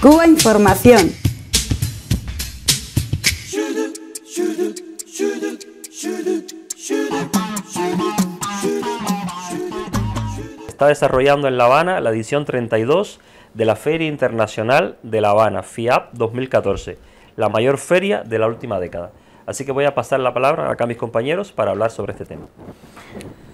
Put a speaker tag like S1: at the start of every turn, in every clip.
S1: Cuba Información.
S2: Está desarrollando en La Habana la edición 32 de la Feria Internacional de La Habana, FIAP 2014, la mayor feria de la última década. Así que voy a pasar la palabra acá a mis compañeros para hablar sobre este tema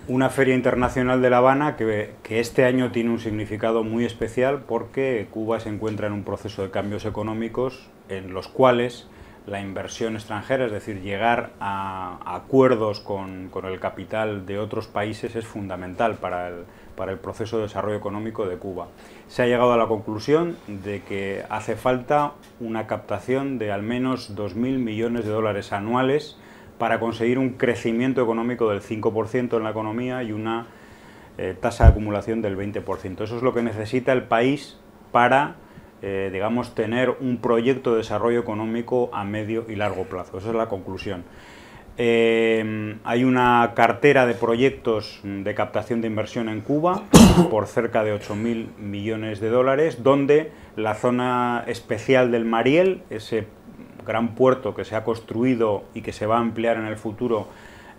S2: una feria internacional de La Habana que, que, este año tiene un significado muy especial porque Cuba se encuentra en un proceso de cambios económicos en los cuales la inversión extranjera, es decir, llegar a, acuerdos con, el capital de otros países es fundamental para el, para el proceso de desarrollo económico de Cuba. Se ha llegado a la conclusión de que hace falta una captación de al menos 2.000 millones de dólares anuales para conseguir un crecimiento económico del 5% en la economía y una eh, tasa de acumulación del 20%. Eso es lo que necesita el país para, eh, digamos, tener un proyecto de desarrollo económico a medio y largo plazo. Esa es la conclusión. Eh, hay una cartera de proyectos de captación de inversión en Cuba por cerca de 8.000 millones de dólares, donde la zona especial del Mariel, ese gran puerto que se ha construido y que se va a ampliar en el futuro,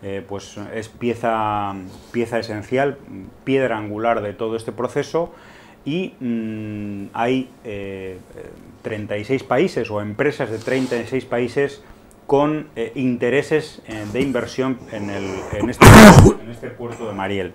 S2: eh, pues es pieza, pieza esencial, piedra angular de todo este proceso y mm, hay 36 eh, eh, países o empresas de 36 países con intereses de inversión en, el, este, en este puerto de Mariel.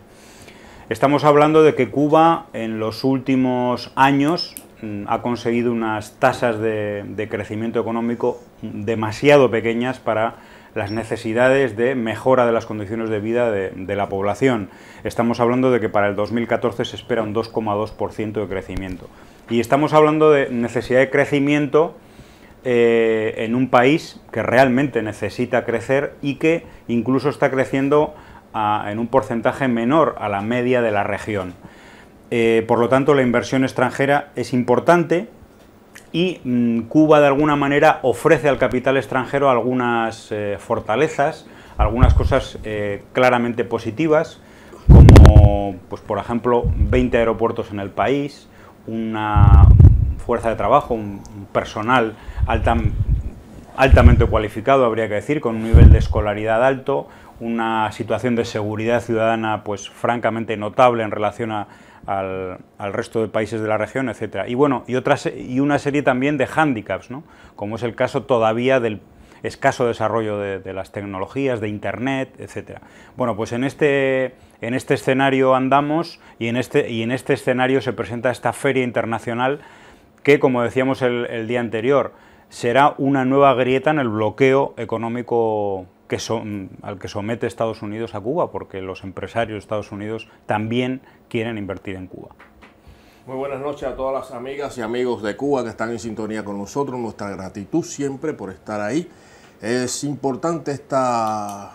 S2: Estamos hablando de que Cuba en los últimos años Mm, ha conseguido unas tasas de, crecimiento económico demasiado pequeñas para las necesidades de mejora de las condiciones de vida de, la población. Estamos hablando de que para el 2014 se espera un 2,2% de crecimiento. Y estamos hablando de necesidad de crecimiento eh, en un país que realmente necesita crecer y que incluso está creciendo ah, en un porcentaje menor a la media de la región. Eh, por lo tanto, la inversión extranjera es importante y mm, Cuba de alguna manera ofrece al capital extranjero algunas eh, fortalezas, algunas cosas eh, claramente positivas, como pues, por ejemplo 20 aeropuertos en el país, una fuerza de trabajo, un personal altamente cualificado, habría que decir, con un nivel de escolaridad alto, una situación de seguridad ciudadana pues francamente notable en relación a al, resto de países de la región, etc. Y bueno, y, otras, y una serie también de hándicaps, ¿no? como es el caso todavía del escaso desarrollo de, las tecnologías, de Internet, etc. Bueno, pues en este, en este escenario andamos y en este, y en este escenario se presenta esta feria internacional que, como decíamos el, el día anterior, será una nueva grieta en el bloqueo económico que son, mm, al que somete Estados Unidos a Cuba, porque los empresarios de Estados Unidos también quieren invertir en Cuba.
S3: Muy buenas noches a todas las amigas y amigos de Cuba que están en sintonía con nosotros. Nuestra gratitud siempre por estar ahí. Es importante esta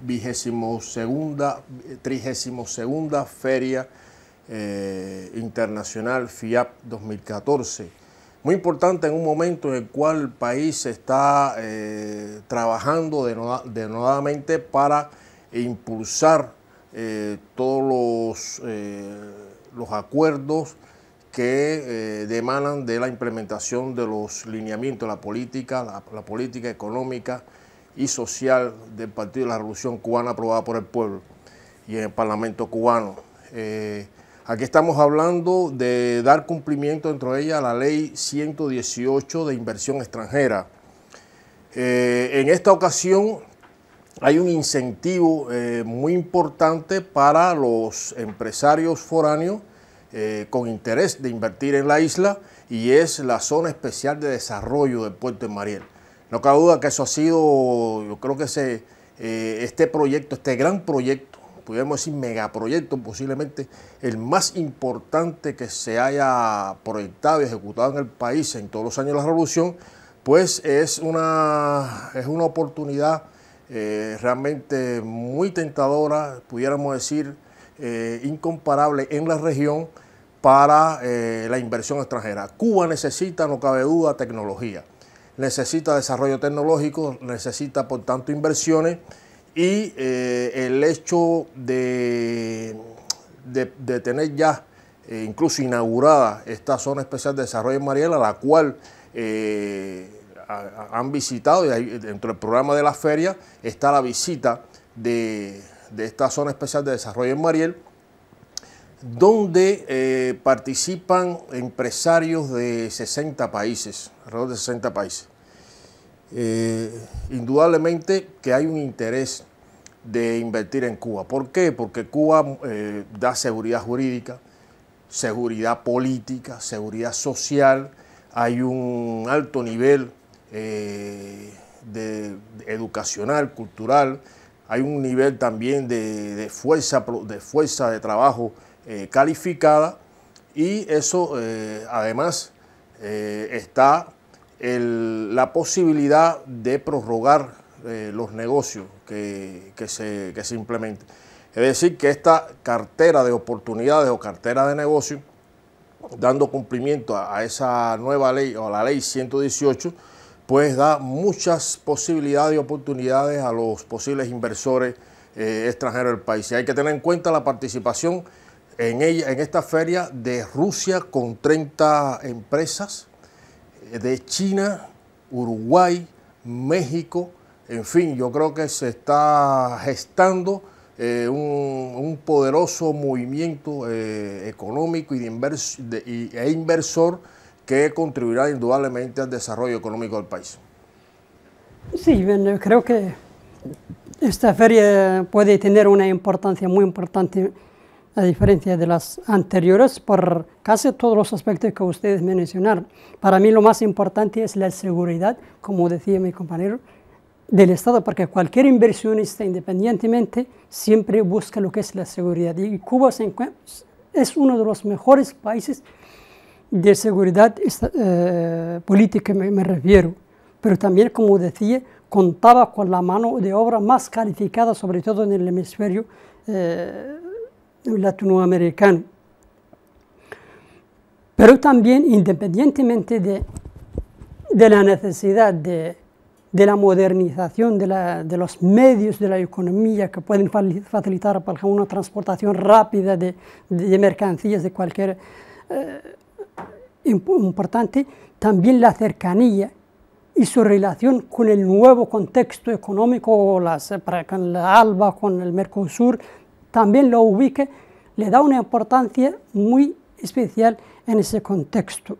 S3: vigésimo segunda, trigésimo segunda Feria eh, Internacional FIAP 2014 muy importante en un momento en el cual el país está eh, trabajando denodadamente para impulsar eh, todos los, eh, los, acuerdos que demanan de la implementación de los lineamientos, la política, la, política económica y social del Partido de la Revolución Cubana aprobada por el pueblo y en el Parlamento cubano. Aquí estamos hablando de dar cumplimiento dentro de ella a la ley 118 de inversión extranjera. Eh, en esta ocasión hay un incentivo eh, muy importante para los empresarios foráneos eh, con interés de invertir en la isla y es la zona especial de desarrollo del puerto de Mariel. No cabe duda que eso ha sido, yo creo que este proyecto, este gran proyecto pudiéramos decir, megaproyecto, posiblemente el más importante que se haya proyectado y ejecutado en el país en todos los años de la revolución, pues es una, es una oportunidad eh, realmente muy tentadora, pudiéramos decir, eh, incomparable en la región para eh, la inversión extranjera. Cuba necesita, no cabe duda, tecnología, necesita desarrollo tecnológico, necesita, por tanto, inversiones y eh, el hecho de, tener ya eh, incluso inaugurada esta zona especial de desarrollo en Mariel, a la cual eh, han visitado, y dentro del programa de la feria está la visita de, esta zona especial de desarrollo en Mariel, donde participan empresarios de 60 países, alrededor de 60 países. Eh, indudablemente que hay un interés de invertir en Cuba. ¿Por qué? Porque Cuba eh, da seguridad jurídica, seguridad política, seguridad social, hay un alto nivel eh, de, educacional, cultural, hay un nivel también de, fuerza, de fuerza de trabajo calificada y eso además está la posibilidad de prorrogar eh, los negocios que, se, que implementen. Es decir, que esta cartera de oportunidades o cartera de negocios, dando cumplimiento a, esa nueva ley o a la ley 118, pues da muchas posibilidades y oportunidades a los posibles inversores eh, extranjeros del país. Y hay que tener en cuenta la participación en, ella, en esta feria de Rusia con 30 empresas de China, Uruguay, México, en fin, yo creo que se está gestando eh, un, poderoso movimiento eh, económico e inversor que contribuirá indudablemente al desarrollo económico del país.
S1: Sí, creo que esta feria puede tener una importancia muy importante a diferencia de las anteriores, por casi todos los aspectos que ustedes mencionaron. Para mí lo más importante es la seguridad, como decía mi compañero, del Estado, porque cualquier inversionista independientemente siempre busca lo que es la seguridad. Y Cuba es uno de los mejores países de seguridad eh, política, me, refiero. Pero también, como decía, contaba con la mano de obra más calificada, sobre todo en el hemisferio eh, latinoamericano, Pero también, independientemente de, la necesidad de, la modernización de, los medios de la economía que pueden facilitar para una transportación rápida de, mercancías de cualquier eh, importante, también la cercanía y su relación con el nuevo contexto económico, las, eh, con la ALBA, con el Mercosur, también lo ubique, le da una importancia muy especial en ese contexto.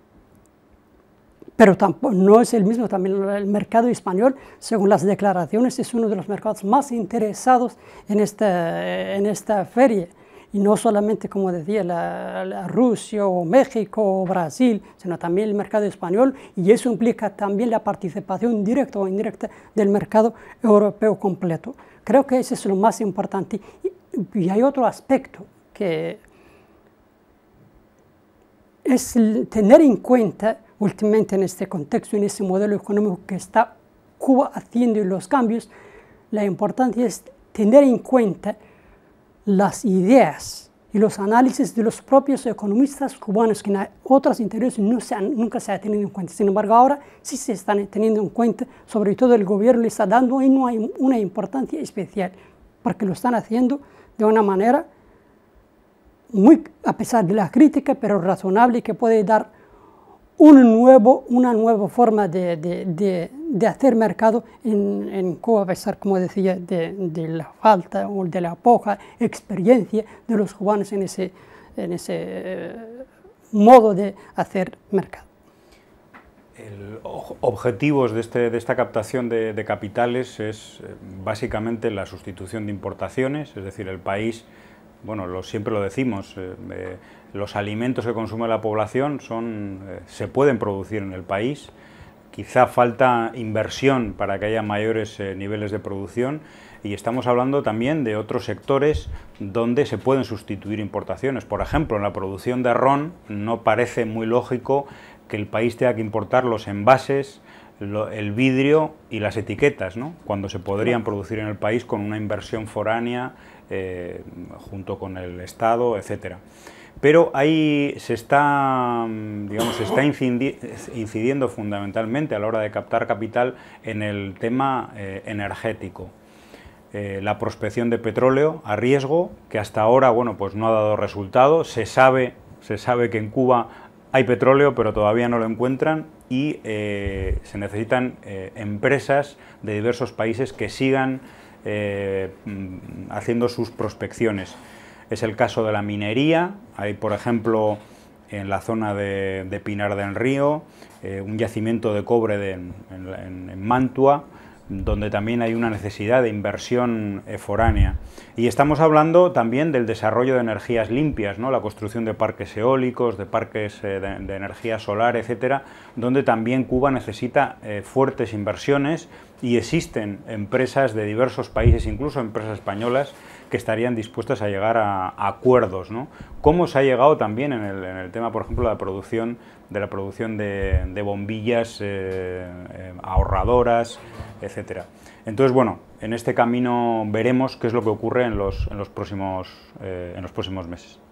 S1: Pero tampoco, no es el mismo, también el mercado español, según las declaraciones, es uno de los mercados más interesados en esta, en esta feria. Y no solamente, como decía, la, Rusia o México o Brasil, sino también el mercado español. Y eso implica también la participación directa o indirecta del mercado europeo completo. Creo que eso es lo más importante. Y hay otro aspecto que es tener en cuenta últimamente en este contexto, en este modelo económico que está Cuba haciendo los cambios, la importancia es tener en cuenta las ideas y los análisis de los propios economistas cubanos que en otros interiores nunca se han, nunca se tenido en cuenta. Sin embargo, ahora sí se están teniendo en cuenta, sobre todo el gobierno le está dando una importancia especial, porque lo están haciendo de una manera muy, a pesar de las crítica, pero razonable y que puede dar un nuevo, una nueva forma de, hacer mercado en, en, Cuba, a pesar, como decía, de, la falta o de la poca experiencia de los cubanos en ese, en ese eh, modo de hacer mercado
S2: el objetivos este, de, esta captación de, capitales es eh, básicamente la sustitución de importaciones, es decir, el país, bueno, siempre lo decimos, eh, eh, los alimentos que consume la población son, se pueden producir en el país, quizá falta inversión para que haya mayores niveles de producción y estamos hablando también de otros sectores donde se pueden sustituir importaciones. Por ejemplo, en la producción de ron no parece muy lógico que el país tenga que importar los envases, el vidrio y las etiquetas, cuando se podrían producir en el país con una inversión foránea eh, junto con el Estado, etcétera. Pero ahí se está, mm, digamos, está incidiendo fundamentalmente a la hora de captar capital en el tema eh, energético. Eh, la prospección de petróleo a riesgo, que hasta ahora bueno, pues no ha dado resultado. Se sabe, se sabe que en Cuba hay petróleo, pero todavía no lo encuentran y eh, se necesitan eh, empresas de diversos países que sigan eh, mm, haciendo sus prospecciones. Es el caso de la minería. Hay, por ejemplo, en la zona de, Pinar del Río, un yacimiento de cobre de, en Mantua, donde también hay una necesidad de inversión foránea. Y estamos hablando también del desarrollo de energías limpias, ¿no? la construcción de parques eólicos, de parques eh, de, energía solar, etcétera, donde también Cuba necesita eh, fuertes inversiones y existen empresas de diversos países, incluso empresas españolas, que estarían dispuestas a llegar a, acuerdos. ¿no? ¿Cómo se ha llegado también en el, tema, por ejemplo, de la producción, de, la producción de, bombillas eh, eh, ahorradoras, etcétera? Entonces, bueno, en este camino veremos qué es lo que ocurre en los eh, próximos meses.